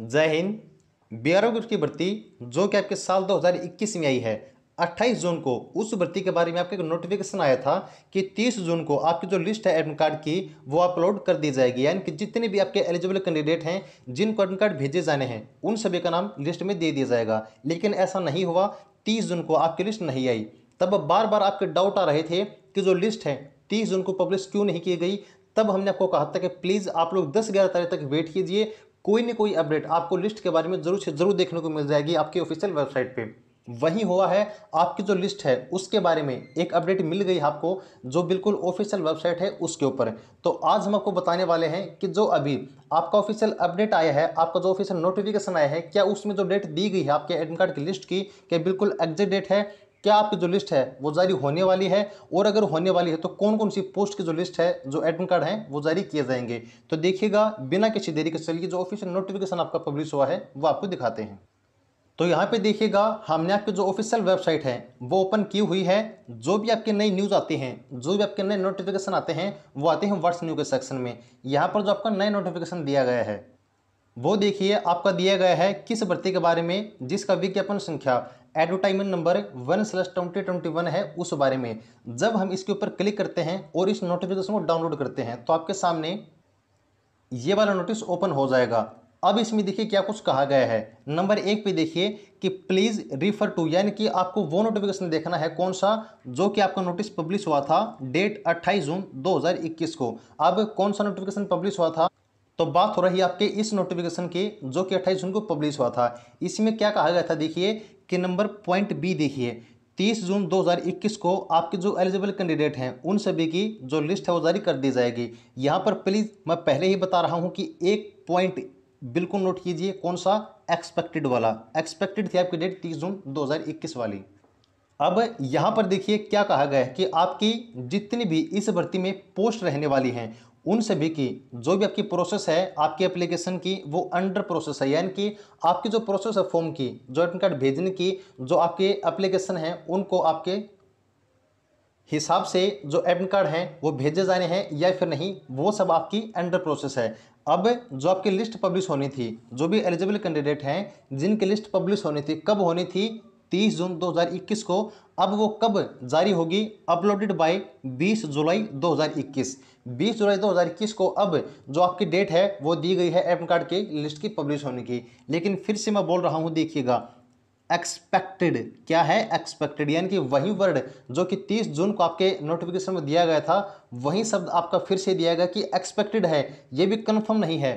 जय हिंद बीआरओ की भर्ती जो कि आपके साल 2021 में आई है 28 जून को उस भर्ती के बारे में आपका नोटिफिकेशन आया था कि 30 जून को आपकी जो लिस्ट है एडमिट कार्ड की वो अपलोड कर दी जाएगी यानी कि जितने भी आपके एलिजिबल कैंडिडेट हैं जिनको एडमिट कार्ड भेजे जाने हैं उन सभी का नाम लिस्ट में दे दिया जाएगा लेकिन ऐसा नहीं हुआ तीस जून को आपकी लिस्ट नहीं आई तब बार बार आपके डाउट आ रहे थे कि जो लिस्ट है तीस जून को पब्लिश क्यों नहीं की गई तब हमने आपको कहा था कि प्लीज़ आप लोग 10 ग्यारह तारीख तक वेट कीजिए कोई ना कोई अपडेट आपको लिस्ट के बारे में जरूर से जरूर देखने को मिल जाएगी आपकी ऑफिशियल वेबसाइट पे वही हुआ है आपकी जो लिस्ट है उसके बारे में एक अपडेट मिल गई आपको जो बिल्कुल ऑफिशियल वेबसाइट है उसके ऊपर तो आज हम आपको बताने वाले हैं कि जो अभी आपका ऑफिशियल अपडेट आया है आपका जो ऑफिशियल नोटिफिकेशन आया है क्या उसमें जो डेट दी गई है आपके एडमिट कार्ड की लिस्ट की क्या बिल्कुल एग्जिट डेट है क्या आपकी जो लिस्ट है वो जारी होने वाली है और अगर होने वाली है तो कौन कौन सी पोस्ट की जो लिस्ट है जो एडमिट कार्ड है वो जारी किए जाएंगे तो देखिएगा बिना किसी देरी के चलिए जो ऑफिशियल नोटिफिकेशन आपका पब्लिश हुआ है वो आपको दिखाते हैं तो यहाँ पे देखिएगा हमने आपकी जो ऑफिशियल वेबसाइट है वो ओपन की हुई है जो भी आपके नई न्यूज़ आती हैं जो भी आपके नए नोटिफिकेशन आते हैं वो आते हैं व्हाट्स न्यू के सेक्शन में यहाँ पर जो आपका नए नोटिफिकेशन दिया गया है वो देखिए आपका दिया गया है किस भर्ती के बारे में जिसका विज्ञापन संख्या advertisement number one slash twenty twenty one है उस बारे में जब हम इसके ऊपर क्लिक करते हैं और इस नोटिफिकेशन को डाउनलोड करते हैं तो आपके सामने ये वाला नोटिस ओपन हो जाएगा अब इसमें देखिए क्या कुछ कहा गया है नंबर एक पे देखिए कि प्लीज़ रिफ़र टू यानी कि आपको वो नोटिफिकेशन देखना है कौन सा जो कि आपका नोटिस पब्लिश हुआ था डेट 28 जून 2021 को अब कौन सा नोटिफिकेशन पब्लिश हुआ था तो बात हो रही है आपके इस नोटिफिकेशन की जो कि 28 जून को पब्लिश हुआ था इसमें क्या कहा गया था देखिए के नंबर पॉइंट बी देखिए 30 जून 2021 को आपके जो एलिजिबल कैंडिडेट हैं उन सभी की जो लिस्ट है वो जारी कर दी जाएगी यहाँ पर प्लीज़ मैं पहले ही बता रहा हूँ कि एक पॉइंट बिल्कुल नोट कीजिए कौन सा एक्सपेक्टेड वाला एक्सपेक्टेड थी आपकी डेट 30 जून 2021 वाली अब यहाँ पर देखिए क्या कहा गया है कि आपकी जितनी भी इस भर्ती में पोस्ट रहने वाली हैं उन सभी की जो भी आपकी प्रोसेस है आपकी एप्लीकेशन की वो अंडर प्रोसेस है यानी कि आपकी जो प्रोसेस है फॉर्म की जो एडमिट कार्ड भेजने की जो आपके एप्लीकेशन है उनको आपके हिसाब से जो एडमिट कार्ड हैं वो भेजे जाने हैं या फिर नहीं वो सब आपकी अंडर प्रोसेस है अब जो आपकी लिस्ट पब्लिश होनी थी जो भी एलिजिबल कैंडिडेट हैं जिनकी लिस्ट पब्लिश होनी थी कब होनी थी 30 जून 2021 को अब वो कब जारी होगी अपलोडेड बाय 20 जुलाई 2021 बीस जुलाई 2021 को अब जो आपकी डेट है वो दी गई है एम कार्ड की लिस्ट की पब्लिश होने की लेकिन फिर से मैं बोल रहा हूँ देखिएगा एक्सपेक्टेड क्या है एक्सपेक्टेड यानी कि वही वर्ड जो कि 30 जून को आपके नोटिफिकेशन में दिया गया था वही शब्द आपका फिर से दिया गया कि एक्सपेक्टेड है ये भी कन्फर्म नहीं है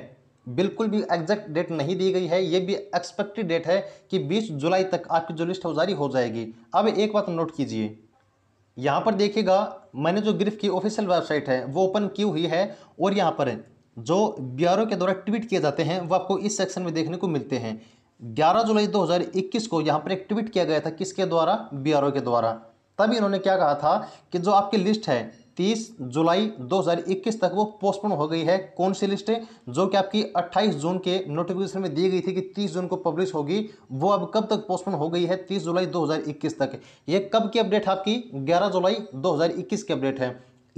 बिल्कुल भी एग्जैक्ट डेट नहीं दी गई है ये भी एक्सपेक्टेड डेट है कि 20 जुलाई तक आपकी जो लिस्ट है जारी हो जाएगी अब एक बात नोट कीजिए यहाँ पर देखिएगा मैंने जो ग्रिफ की ऑफिशियल वेबसाइट है वो ओपन की हुई है और यहाँ पर जो ब्यारों के द्वारा ट्वीट किए जाते हैं वो आपको इस सेक्शन में देखने को मिलते हैं 11 जुलाई 2021 को यहाँ पर एक ट्वीट किया गया था किसके द्वारा ओ के द्वारा तभी इन्होंने क्या कहा था कि जो आपकी लिस्ट है 30 जुलाई 2021 तक वो पोस्टपोन हो गई है कौन सी लिस्ट जो कि आपकी 28 जून के नोटिफिकेशन में दी गई थी कि 30 जून को पब्लिश होगी वो अब कब तक पोस्टपोन हो गई है 30 जुलाई 2021 तक ये कब की अपडेट है आपकी 11 जुलाई 2021 की अपडेट है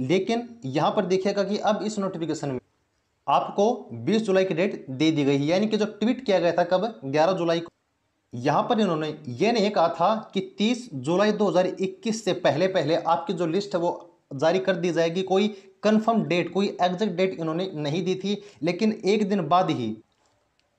लेकिन यहां पर देखिएगा कि अब इस नोटिफिकेशन में आपको बीस जुलाई की डेट दे दी गई यानी कि जो ट्वीट किया गया था कब ग्यारह जुलाई को यहाँ पर इन्होंने ये नहीं कहा था कि 30 जुलाई 2021 से पहले पहले आपकी जो लिस्ट है वो जारी कर दी जाएगी कोई कंफर्म डेट कोई एग्जैक्ट डेट इन्होंने नहीं दी थी लेकिन एक दिन बाद ही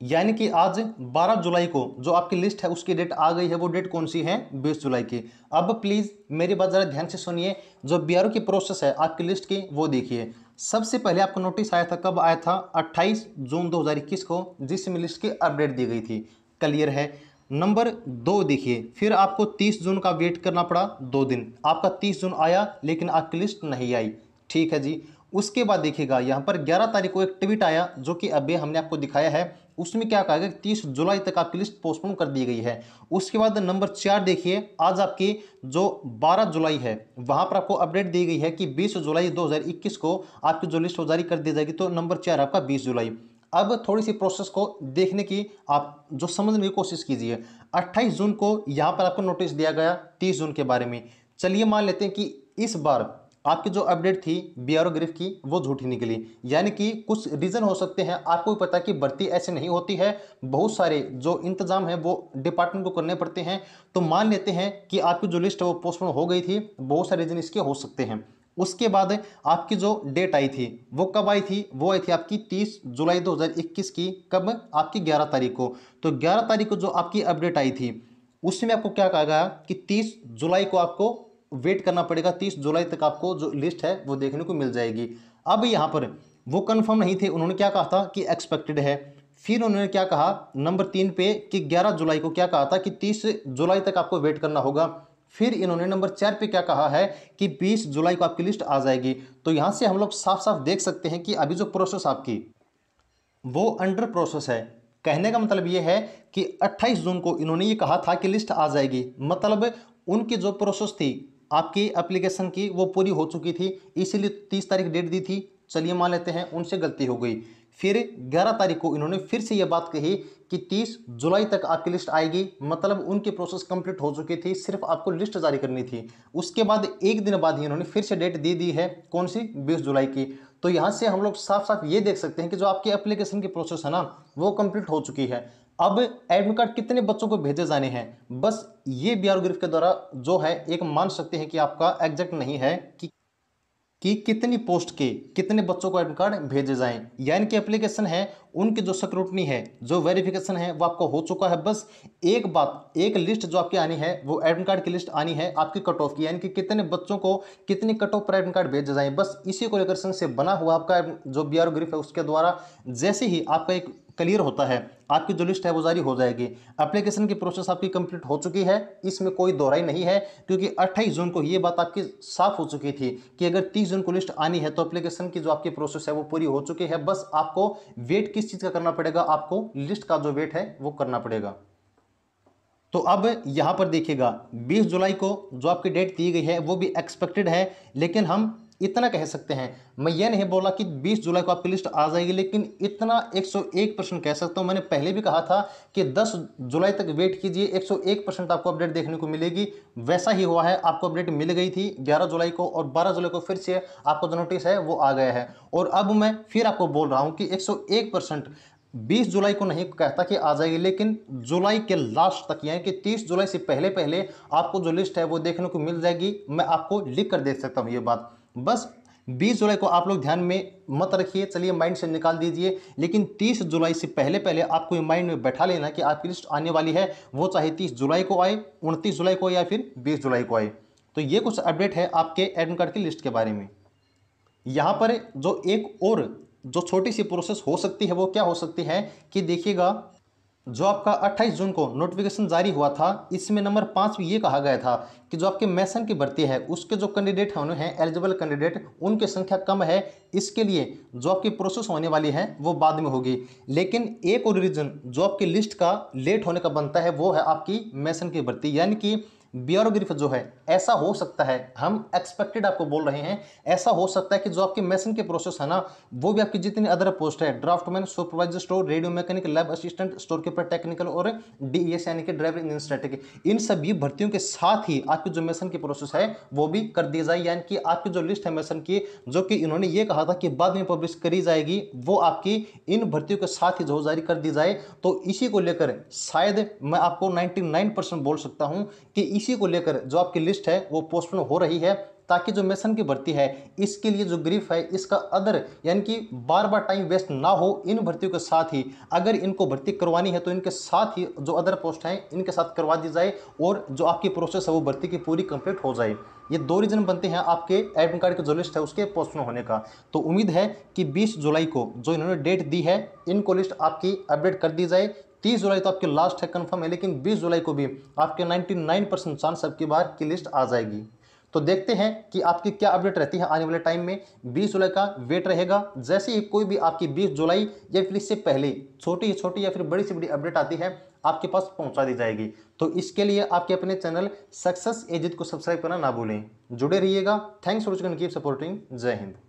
यानी कि आज 12 जुलाई को जो आपकी लिस्ट है उसकी डेट आ गई है वो डेट कौन सी है 20 जुलाई की अब प्लीज़ मेरी बात ज़रा ध्यान से सुनिए जो बी की प्रोसेस है आपकी लिस्ट की वो देखिए सबसे पहले आपको नोटिस आया था कब आया था 28 जून 2021 को जिसमें लिस्ट की अपडेट दी गई थी क्लियर है नंबर दो देखिए फिर आपको तीस जून का वेट करना पड़ा दो दिन आपका तीस जून आया लेकिन आपकी लिस्ट नहीं आई ठीक है जी उसके बाद देखिएगा यहाँ पर 11 तारीख को एक ट्वीट आया जो कि अभी हमने आपको दिखाया है उसमें क्या कहा गया कि तीस जुलाई तक आपकी लिस्ट पोस्टपोन कर दी गई है उसके बाद नंबर चार देखिए आज आपकी जो 12 जुलाई है वहाँ पर आपको अपडेट दी गई है कि 20 जुलाई 2021 को आपकी जो लिस्ट जारी कर दी जाएगी तो नंबर चार आपका 20 जुलाई अब थोड़ी सी प्रोसेस को देखने की आप जो समझने की कोशिश कीजिए 28 जून को यहाँ पर आपको नोटिस दिया गया 30 जून के बारे में चलिए मान लेते हैं कि इस बार आपकी जो अपडेट थी बी आर ग्रिफ की वो झूठी निकली यानी कि कुछ रीज़न हो सकते हैं आपको भी पता कि भर्ती ऐसे नहीं होती है बहुत सारे जो इंतजाम है वो डिपार्टमेंट को करने पड़ते हैं तो मान लेते हैं कि आपकी जो लिस्ट है वो पोस्टपोन हो गई थी बहुत सारे रीज़न इसके हो सकते हैं उसके बाद आपकी जो डेट आई थी वो कब आई थी वो आई थी आपकी 30 जुलाई 2021 की कब आपकी 11 तारीख को तो 11 तारीख को जो आपकी अपडेट आई थी उसमें आपको क्या कहा गया कि 30 जुलाई को आपको वेट करना पड़ेगा 30 जुलाई तक आपको जो लिस्ट है वो देखने को मिल जाएगी अब यहाँ पर वो कन्फर्म नहीं थे उन्होंने क्या कहा था कि एक्सपेक्टेड है फिर उन्होंने क्या कहा नंबर तीन पे कि 11 जुलाई को क्या कहा था कि 30 जुलाई तक आपको वेट करना होगा फिर इन्होंने नंबर चार पे क्या कहा है कि 20 जुलाई को आपकी लिस्ट आ जाएगी तो यहाँ से हम लोग साफ साफ देख सकते हैं कि अभी जो प्रोसेस आपकी वो अंडर प्रोसेस है कहने का मतलब ये है कि 28 जून को इन्होंने ये कहा था कि लिस्ट आ जाएगी मतलब उनकी जो प्रोसेस थी आपकी एप्लीकेशन की वो पूरी हो चुकी थी इसीलिए तीस तारीख डेट दी थी चलिए मान लेते हैं उनसे गलती हो गई फिर ग्यारह तारीख को इन्होंने फिर से ये बात कही कि 30 जुलाई तक आपकी लिस्ट आएगी मतलब उनकी प्रोसेस कंप्लीट हो चुकी थी सिर्फ आपको लिस्ट जारी करनी थी उसके बाद एक दिन बाद ही उन्होंने फिर से डेट दे दी है कौन सी 20 जुलाई की तो यहाँ से हम लोग साफ साफ ये देख सकते हैं कि जो आपकी एप्लीकेशन की प्रोसेस है ना वो कम्प्लीट हो चुकी है अब एडमिट कार्ड कितने बच्चों को भेजे जाने हैं बस ये बी आर के द्वारा जो है एक मान सकते हैं कि आपका एग्जैक्ट नहीं है कि कि कितनी पोस्ट के कितने बच्चों को एडमिट कार्ड भेजे जाएं या इनकी एप्लीकेशन है उनकी जो सक्रूटनी है जो वेरिफिकेशन है वो आपको हो चुका है बस एक बात एक लिस्ट जो आपकी आनी है वो एडमिट कार्ड की लिस्ट आनी है आपकी कट ऑफ की यानी कि कितने बच्चों को कितनी कट ऑफ पर एडमिट कार्ड भेजे जाए बस इसी को लेकर से बना हुआ आपका जो बी आर ग्रिफ है उसके द्वारा जैसे ही आपका एक क्लियर होता है आपकी जो लिस्ट है वो जारी हो जाएगी एप्लीकेशन की प्रोसेस आपकी कंप्लीट हो चुकी है इसमें कोई दोहराई नहीं है क्योंकि 28 जून को ये बात आपकी साफ हो चुकी थी कि अगर 30 जून को लिस्ट आनी है तो एप्लीकेशन की जो आपकी प्रोसेस है वो पूरी हो चुकी है बस आपको वेट किस किस चीज़ का करना पड़ेगा आपको लिस्ट का जो वेट है वो करना पड़ेगा तो अब यहां पर देखिएगा 20 जुलाई को जो आपकी डेट दी गई है वो भी एक्सपेक्टेड है लेकिन हम इतना कह सकते हैं मैं ये नहीं बोला कि 20 जुलाई को आपकी लिस्ट आ जाएगी लेकिन इतना 101 परसेंट कह सकता हूं मैंने पहले भी कहा था कि 10 जुलाई तक वेट कीजिए 101 परसेंट आपको अपडेट देखने को मिलेगी वैसा ही हुआ है आपको अपडेट मिल गई थी 11 जुलाई को और 12 जुलाई को फिर से आपको जो नोटिस है वो आ गया है और अब मैं फिर आपको बोल रहा हूँ कि एक 20 जुलाई को नहीं कहता कि आ जाएगी लेकिन जुलाई के लास्ट तक यानी कि 30 जुलाई से पहले पहले आपको जो लिस्ट है वो देखने को मिल जाएगी मैं आपको लिख कर देख सकता हूँ ये बात बस 20 जुलाई को आप लोग ध्यान में मत रखिए चलिए माइंड से निकाल दीजिए लेकिन 30 जुलाई से पहले पहले आपको ये माइंड में बैठा लेना कि आपकी लिस्ट आने वाली है वो चाहे 30 जुलाई को आए 29 जुलाई को या फिर 20 जुलाई को आए तो ये कुछ अपडेट है आपके एडमिट कार्ड की लिस्ट के बारे में यहाँ पर जो एक और जो छोटी सी प्रोसेस हो सकती है वो क्या हो सकती है कि देखिएगा जो आपका 28 जून को नोटिफिकेशन जारी हुआ था इसमें नंबर पाँच में ये कहा गया था कि जो आपके मैसन की भर्ती है उसके जो कैंडिडेट होने हैं एलिजिबल कैंडिडेट उनकी संख्या कम है इसके लिए जो आपकी प्रोसेस होने वाली है वो बाद में होगी लेकिन एक और रीज़न जो आपकी लिस्ट का लेट होने का बनता है वो है आपकी मैसन की भर्ती यानी कि बियरोग्रिफ जो है ऐसा हो सकता है हम एक्सपेक्टेड आपको बोल रहे हैं ऐसा हो सकता है कि जो आपके मेसन के प्रोसेस है ना वो भी आपकी जितनी अदर पोस्ट है draftsman supervisor store radio mechanic lab assistant store keeper technical और डीएस यानी कि ड्राइवर इंजन स्ट्रेटिक इन सभी भर्तियों के साथ ही आपकी जो मेसन की प्रोसेस है वो भी कर दी जाए यानी कि आपकी जो लिस्ट है मेसन की जो कि इन्होंने ये कहा था कि बाद में पब्लिश करी जाएगी वो आपकी इन भर्तियों के साथ ही जो जारी कर दी जाए तो इसी को लेकर शायद मैं आपको 99 बोल सकता हूँ कि इसी को लेकर जो आपकी लिस्ट है वो पोस्टपोन हो रही है ताकि जो मेसन की भर्ती है इसके लिए जो ग्रीफ है इसका अदर यानी कि बार बार टाइम वेस्ट ना हो इन भर्तियों के साथ ही अगर इनको भर्ती करवानी है तो इनके साथ ही जो अदर पोस्ट हैं इनके साथ करवा दी जाए और जो आपकी प्रोसेस है वो भर्ती की पूरी कंप्लीट हो जाए ये दो रीज़न बनते हैं आपके एडमिट कार्ड की जो लिस्ट है उसके पोस्टपोन होने का तो उम्मीद है कि बीस जुलाई को जो इन्होंने डेट दी है इनको लिस्ट आपकी अपडेट कर दी जाए 30 जुलाई तो आपके लास्ट है कंफर्म है लेकिन बीस जुलाई को भी आपके 99 नाइन परसेंट चांस आपकी बाहर की लिस्ट आ जाएगी तो देखते हैं कि आपकी क्या अपडेट रहती है आने वाले टाइम में 20 जुलाई का वेट रहेगा जैसे ही कोई भी आपकी 20 जुलाई या फिर इससे पहले छोटी छोटी या फिर बड़ी से बड़ी अपडेट आती है आपके पास पहुंचा दी जाएगी तो इसके लिए आपके अपने चैनल सक्सेस एजित को सब्सक्राइब करना ना भूलें जुड़े रहिएगा thanks for watching keep supporting जय हिंद